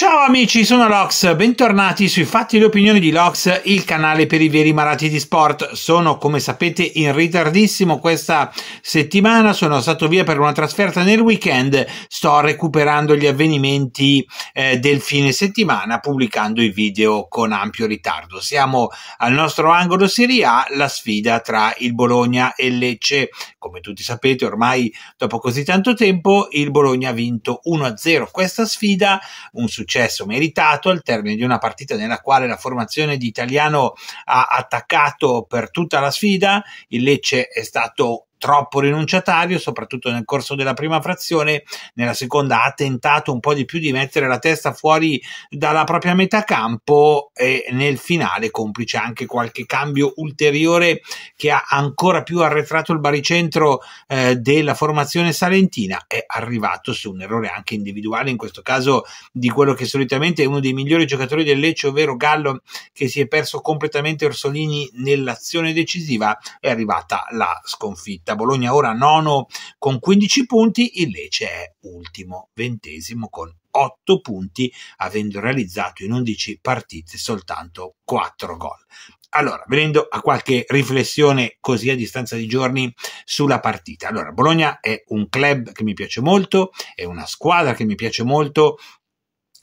Ciao amici, sono Lox, bentornati sui Fatti e le opinioni di Lox, il canale per i veri malati di sport. Sono, come sapete, in ritardissimo questa settimana, sono stato via per una trasferta nel weekend, sto recuperando gli avvenimenti eh, del fine settimana pubblicando i video con ampio ritardo. Siamo al nostro angolo Serie A, la sfida tra il Bologna e Lecce. Come tutti sapete, ormai dopo così tanto tempo il Bologna ha vinto 1-0 questa sfida, un successo successo meritato al termine di una partita nella quale la formazione di Italiano ha attaccato per tutta la sfida, il Lecce è stato troppo rinunciatario, soprattutto nel corso della prima frazione, nella seconda ha tentato un po' di più di mettere la testa fuori dalla propria metà campo e nel finale complice anche qualche cambio ulteriore che ha ancora più arretrato il baricentro eh, della formazione salentina, è arrivato su un errore anche individuale, in questo caso di quello che solitamente è uno dei migliori giocatori del Lecce, ovvero Gallo, che si è perso completamente Orsolini nell'azione decisiva, è arrivata la sconfitta vetta, Bologna ora nono con 15 punti, il Lecce è ultimo, ventesimo con 8 punti, avendo realizzato in 11 partite soltanto 4 gol. Allora, venendo a qualche riflessione così a distanza di giorni sulla partita. Allora, Bologna è un club che mi piace molto, è una squadra che mi piace molto,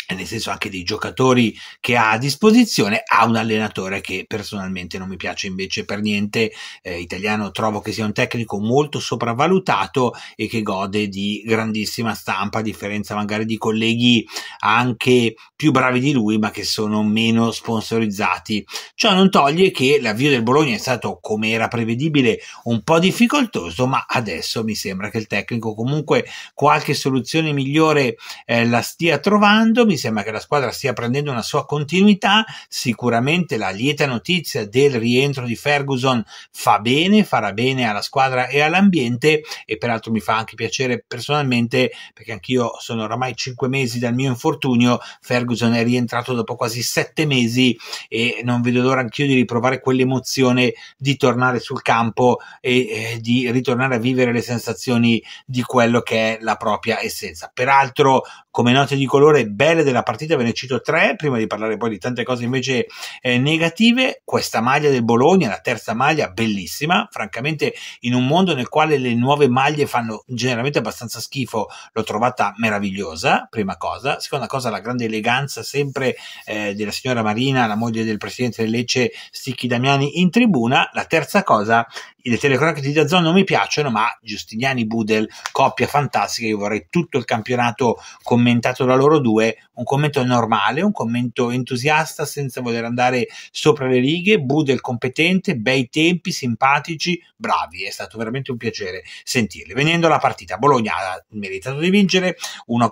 eh, nel senso anche dei giocatori che ha a disposizione, ha un allenatore che personalmente non mi piace invece per niente eh, italiano, trovo che sia un tecnico molto sopravvalutato e che gode di grandissima stampa, a differenza magari di colleghi anche più bravi di lui, ma che sono meno sponsorizzati. Ciò non toglie che l'avvio del Bologna è stato, come era prevedibile, un po' difficoltoso, ma adesso mi sembra che il tecnico comunque qualche soluzione migliore eh, la stia trovando. Mi mi sembra che la squadra stia prendendo una sua continuità, sicuramente la lieta notizia del rientro di Ferguson fa bene, farà bene alla squadra e all'ambiente e peraltro mi fa anche piacere personalmente perché anch'io sono oramai cinque mesi dal mio infortunio, Ferguson è rientrato dopo quasi sette mesi e non vedo l'ora anch'io di riprovare quell'emozione di tornare sul campo e eh, di ritornare a vivere le sensazioni di quello che è la propria essenza. Peraltro come note di colore belle della partita, ve ne cito tre, prima di parlare poi di tante cose invece eh, negative. Questa maglia del Bologna, la terza maglia, bellissima, francamente in un mondo nel quale le nuove maglie fanno generalmente abbastanza schifo, l'ho trovata meravigliosa, prima cosa. Seconda cosa, la grande eleganza sempre eh, della signora Marina, la moglie del presidente del Lecce, Sticchi Damiani, in tribuna. La terza cosa, le telecronache di Dazzon non mi piacciono, ma Giustiniani Budel, coppia fantastica, io vorrei tutto il campionato con me commentato da loro due, un commento normale, un commento entusiasta senza voler andare sopra le righe, Budel competente, bei tempi, simpatici, bravi, è stato veramente un piacere sentirli. Venendo alla partita, Bologna ha meritato di vincere, 1-47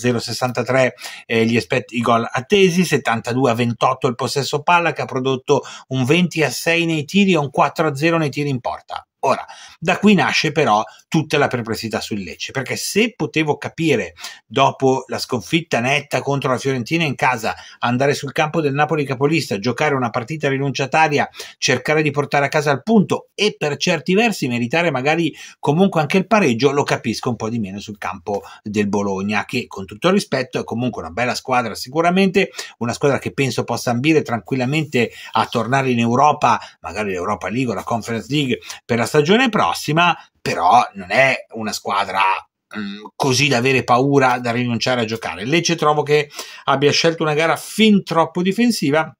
0-63 eh, gli aspetti, i gol attesi, 72 28 il possesso palla che ha prodotto un 20 a 6 nei tiri e un 4 a 0 nei tiri in porta. Ora, da qui nasce però tutta la perplessità sul Lecce, perché se potevo capire dopo la sconfitta netta contro la Fiorentina in casa, andare sul campo del Napoli capolista, giocare una partita rinunciataria, cercare di portare a casa il punto e per certi versi meritare magari comunque anche il pareggio, lo capisco un po' di meno sul campo del Bologna, che con tutto il rispetto è comunque una bella squadra sicuramente, una squadra che penso possa ambire tranquillamente a tornare in Europa, magari l'Europa League o la Conference League per la stagione prossima, però non è una squadra mm, così da avere paura da rinunciare a giocare. Lecce trovo che abbia scelto una gara fin troppo difensiva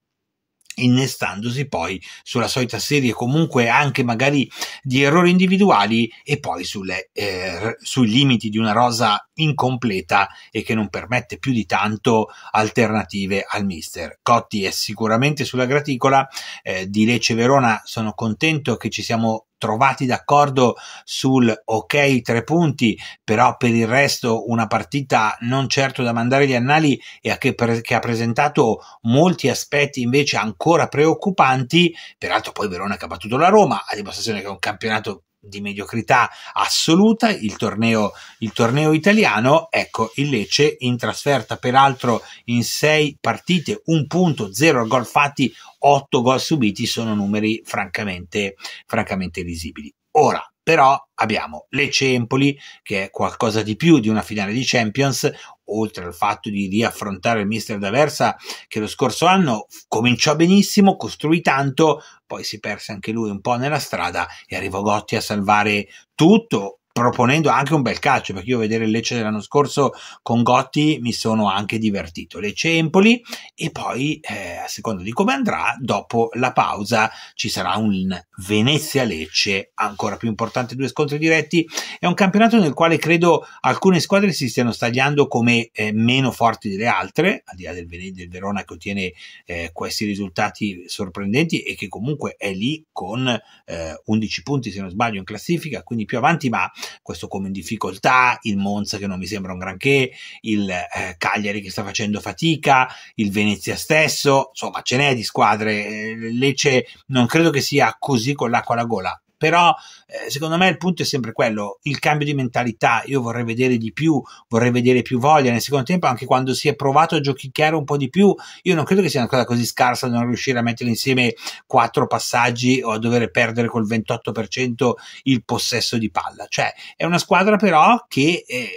innestandosi poi sulla solita serie comunque anche magari di errori individuali e poi sulle, eh, sui limiti di una rosa incompleta e che non permette più di tanto alternative al mister. Cotti è sicuramente sulla graticola, eh, di Lecce Verona sono contento che ci siamo trovati d'accordo sul ok tre punti, però per il resto una partita non certo da mandare gli annali e che, pre- che ha presentato molti aspetti invece ancora preoccupanti, peraltro poi Verona che ha battuto la Roma, a dimostrazione che è un campionato di mediocrità assoluta il torneo, il torneo, italiano. Ecco, il Lecce in trasferta, peraltro in sei partite, un punto, zero gol fatti, otto gol subiti, sono numeri francamente, francamente risibili. Ora, però abbiamo le Cempoli, che è qualcosa di più di una finale di Champions oltre al fatto di riaffrontare il mister D'Aversa che lo scorso anno cominciò benissimo, costruì tanto, poi si perse anche lui un po' nella strada e arrivò Gotti a salvare tutto proponendo anche un bel calcio, perché io vedere il Lecce dell'anno scorso con Gotti mi sono anche divertito. Lecce Empoli e poi, eh, a seconda di come andrà, dopo la pausa ci sarà un Venezia-Lecce, ancora più importante, due scontri diretti. È un campionato nel quale credo alcune squadre si stiano stagliando come eh, meno forti delle altre, al di là del, Ven- del Verona che ottiene eh, questi risultati sorprendenti e che comunque è lì con 11 eh, punti, se non sbaglio, in classifica, quindi più avanti, ma questo come in difficoltà, il Monza che non mi sembra un granché, il eh, Cagliari che sta facendo fatica, il Venezia stesso, insomma ce n'è di squadre, eh, Lecce non credo che sia così con l'acqua alla gola, però eh, secondo me il punto è sempre quello, il cambio di mentalità, io vorrei vedere di più, vorrei vedere più voglia nel secondo tempo, anche quando si è provato a giochicchiare un po' di più, io non credo che sia una cosa così scarsa da non riuscire a mettere insieme quattro passaggi o a dover perdere col 28% il possesso di palla, cioè è una squadra però che eh,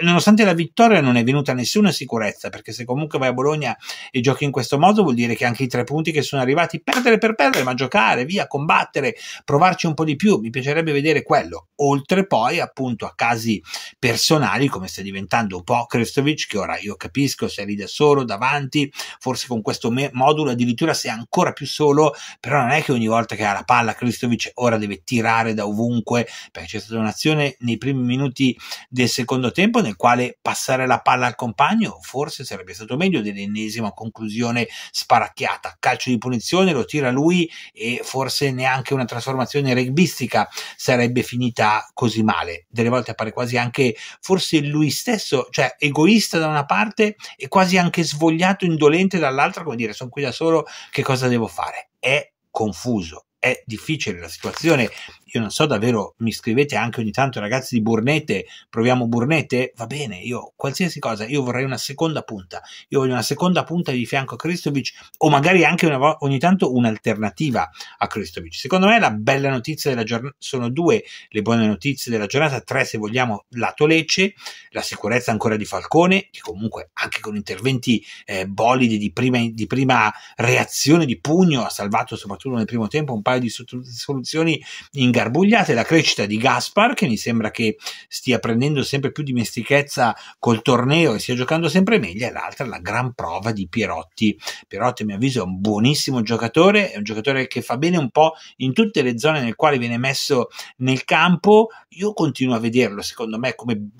nonostante la vittoria non è venuta nessuna sicurezza, perché se comunque vai a Bologna e giochi in questo modo vuol dire che anche i tre punti che sono arrivati, perdere per perdere, ma giocare, via, combattere, provarci un po' di più, mi piacerebbe vedere quello oltre poi appunto a casi personali come sta diventando un po' Krestovic che ora io capisco se lì da solo davanti forse con questo me- modulo addirittura se ancora più solo però non è che ogni volta che ha la palla Krestovic ora deve tirare da ovunque perché c'è stata un'azione nei primi minuti del secondo tempo nel quale passare la palla al compagno forse sarebbe stato meglio dell'ennesima conclusione sparacchiata calcio di punizione lo tira lui e forse neanche una trasformazione rugbistica sarebbe finita vita così male. Delle volte appare quasi anche forse lui stesso, cioè egoista da una parte e quasi anche svogliato, indolente dall'altra, come dire sono qui da solo, che cosa devo fare? È confuso è difficile la situazione. Io non so davvero, mi scrivete anche ogni tanto ragazzi di Burnete, proviamo Burnete? Va bene, io qualsiasi cosa, io vorrei una seconda punta, io voglio una seconda punta di fianco a Kristovic o magari anche una, ogni tanto un'alternativa a Kristovic. Secondo me la bella notizia della giornata, sono due le buone notizie della giornata, tre se vogliamo lato Lecce, la sicurezza ancora di Falcone, che comunque anche con interventi eh, bolidi di prima, di prima reazione di pugno ha salvato soprattutto nel primo tempo un paio paio di soluzioni ingarbugliate, la crescita di Gaspar che mi sembra che stia prendendo sempre più dimestichezza col torneo e stia giocando sempre meglio, e l'altra la gran prova di Pierotti. Pierotti a mio avviso è un buonissimo giocatore, è un giocatore che fa bene un po' in tutte le zone nel quale viene messo nel campo, io continuo a vederlo secondo me come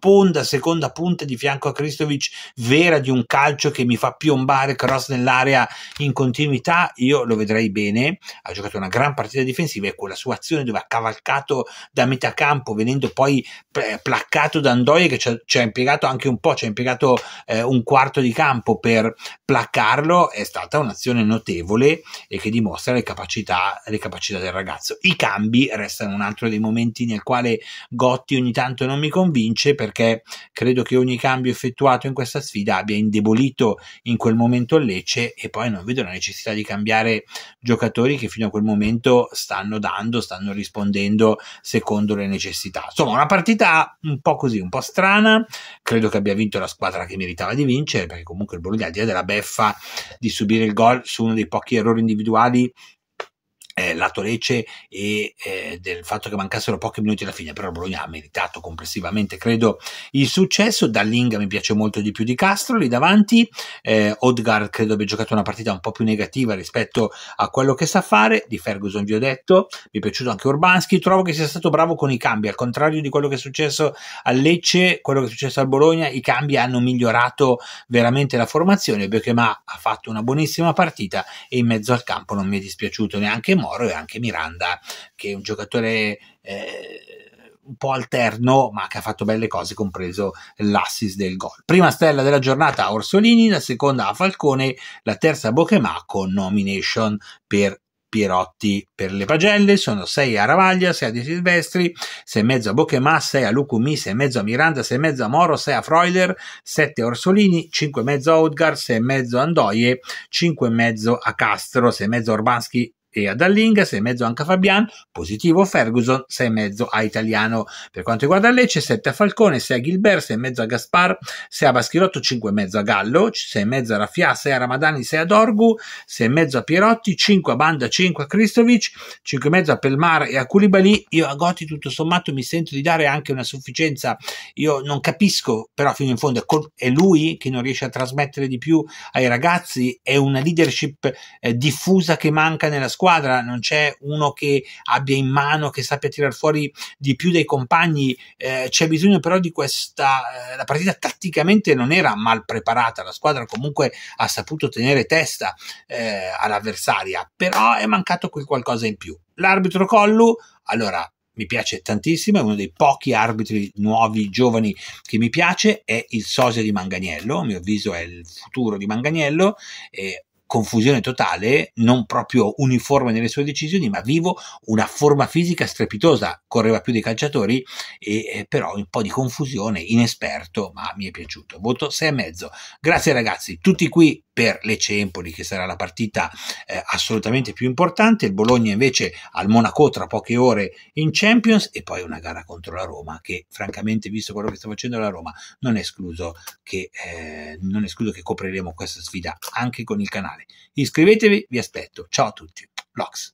sponda seconda punta di fianco a Kristovic vera di un calcio che mi fa piombare cross nell'area in continuità, io lo vedrei bene, ha giocato una gran partita difensiva e quella sua azione dove ha cavalcato da metà campo venendo poi eh, placcato da Andoia che ci ha, ci ha impiegato anche un po', ci ha impiegato eh, un quarto di campo per placcarlo, è stata un'azione notevole e che dimostra le capacità, le capacità del ragazzo. I cambi restano un altro dei momenti nel quale Gotti ogni tanto non mi convince perché perché credo che ogni cambio effettuato in questa sfida abbia indebolito in quel momento il Lecce e poi non vedo la necessità di cambiare giocatori che fino a quel momento stanno dando, stanno rispondendo secondo le necessità. Insomma, una partita un po' così, un po' strana, credo che abbia vinto la squadra che meritava di vincere perché comunque il Bologna al di là della beffa di subire il gol su uno dei pochi errori individuali eh, lato Lecce e eh, del fatto che mancassero pochi minuti alla fine, però Bologna ha meritato complessivamente, credo, il successo. Dallinga mi piace molto di più di Castro lì davanti. Eh, Odgar credo abbia giocato una partita un po' più negativa rispetto a quello che sa fare. Di Ferguson vi ho detto, mi è piaciuto anche Urbanski. Trovo che sia stato bravo con i cambi, al contrario di quello che è successo a Lecce, quello che è successo al Bologna, i cambi hanno migliorato veramente la formazione. Bechema ha fatto una buonissima partita e in mezzo al campo non mi è dispiaciuto neanche molto Moro e anche Miranda, che è un giocatore eh, un po' alterno, ma che ha fatto belle cose, compreso l'assist del gol. Prima stella della giornata a Orsolini, la seconda a Falcone, la terza a con nomination per Pierotti per le pagelle, sono 6 a Ravaglia, 6 a De Silvestri, 6 e mezzo a Bocchemà, 6 a Lucumi, 6 e mezzo a Miranda, 6 e mezzo a Moro, 6 a Freuler, 7 a Orsolini, 5 e mezzo a Odgar, 6 e mezzo a Andoie, 5 e mezzo a Castro, 6 e mezzo a Orbanski e a ad Allinga, mezzo anche a Fabian, positivo Ferguson, mezzo a Italiano. Per quanto riguarda Lecce, 7 a Falcone, 6 a Gilbert, mezzo a Gaspar, 6 a Baschirotto, 5 e mezzo a Gallo, 6 e mezzo a Raffia, 6 a Ramadani, 6 ad Orgu, mezzo a Pierotti, 5 a Banda, 5 a Kristovic, mezzo a Pelmar e a Culibali. Io a Gotti tutto sommato mi sento di dare anche una sufficienza, io non capisco, però fino in fondo è lui che non riesce a trasmettere di più ai ragazzi, è una leadership eh, diffusa che manca nella scuola squadra non c'è uno che abbia in mano, che sappia tirare fuori di più dei compagni, eh, c'è bisogno però di questa, eh, la partita tatticamente non era mal preparata, la squadra comunque ha saputo tenere testa eh, all'avversaria, però è mancato quel qualcosa in più. L'arbitro Collu, allora mi piace tantissimo, è uno dei pochi arbitri nuovi, giovani che mi piace, è il sosia di Manganiello, a mio avviso è il futuro di Manganiello, e confusione totale, non proprio uniforme nelle sue decisioni, ma vivo, una forma fisica strepitosa, correva più dei calciatori, e, eh, però un po' di confusione, inesperto, ma mi è piaciuto. Voto 6,5. Grazie ragazzi, tutti qui per le Cempoli, che sarà la partita eh, assolutamente più importante, il Bologna invece al Monaco tra poche ore in Champions e poi una gara contro la Roma che francamente visto quello che sta facendo la Roma non è escluso che, eh, non è escluso che copriremo questa sfida anche con il canale. Iscrivetevi, vi aspetto, ciao a tutti, Lox.